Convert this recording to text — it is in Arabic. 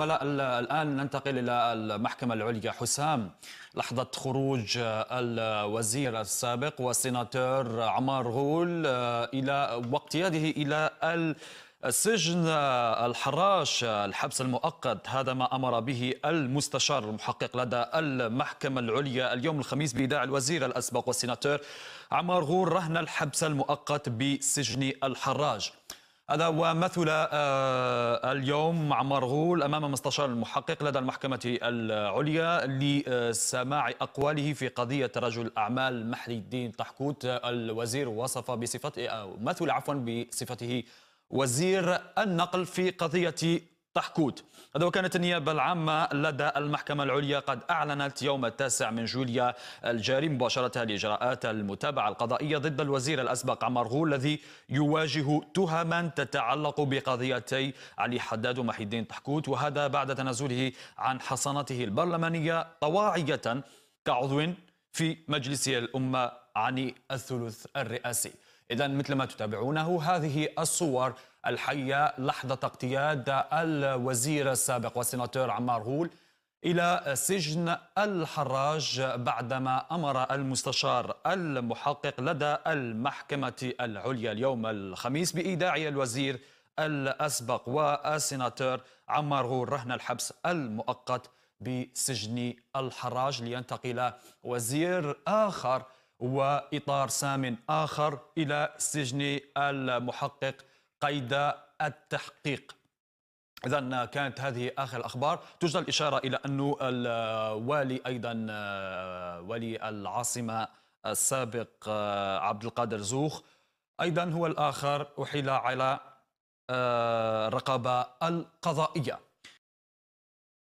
الآن ننتقل إلى المحكمة العليا حسام لحظة خروج آه، الوزير السابق والسيناتور عمار غول آه، إلى واقتياده إلى السجن آه، الحراش الحبس المؤقت هذا ما أمر به المستشار المحقق لدى المحكمة العليا اليوم الخميس بإيداع الوزير الأسبق والسيناتور عمار غول رهن الحبس المؤقت بسجن الحراج هذا ومثل آه، اليوم مع مرغول أمام مستشار المحقق لدى المحكمة العليا لسماع أقواله في قضية رجل أعمال محلي الدين طحكوت الوزير وصف بصفته أو مثل عفوا بصفته وزير النقل في قضية طحكوت هذا وكانت النيابة العامة لدى المحكمة العليا قد أعلنت يوم التاسع من جوليا الجاري مباشرة لإجراءات المتابعة القضائية ضد الوزير الأسبق عمر غول الذي يواجه تهما تتعلق بقضيتي علي حداد ومحي الدين طحكوت وهذا بعد تنازله عن حصانته البرلمانية طواعية كعضو في مجلس الأمة عن الثلث الرئاسي إذا مثل ما تتابعونه هذه الصور الحية لحظة اقتياد الوزير السابق والسيناتور عمار هول إلى سجن الحراج بعدما أمر المستشار المحقق لدى المحكمة العليا اليوم الخميس بإيداع الوزير الأسبق والسيناتور عمار هول رهن الحبس المؤقت بسجن الحراج لينتقل وزير آخر وإطار سام آخر إلى سجن المحقق قيد التحقيق إذا كانت هذه آخر الأخبار توجد الإشارة إلى أن الوالي أيضا ولي العاصمة السابق عبد القادر زوخ أيضا هو الآخر أحيل على آه، الرقابة القضائية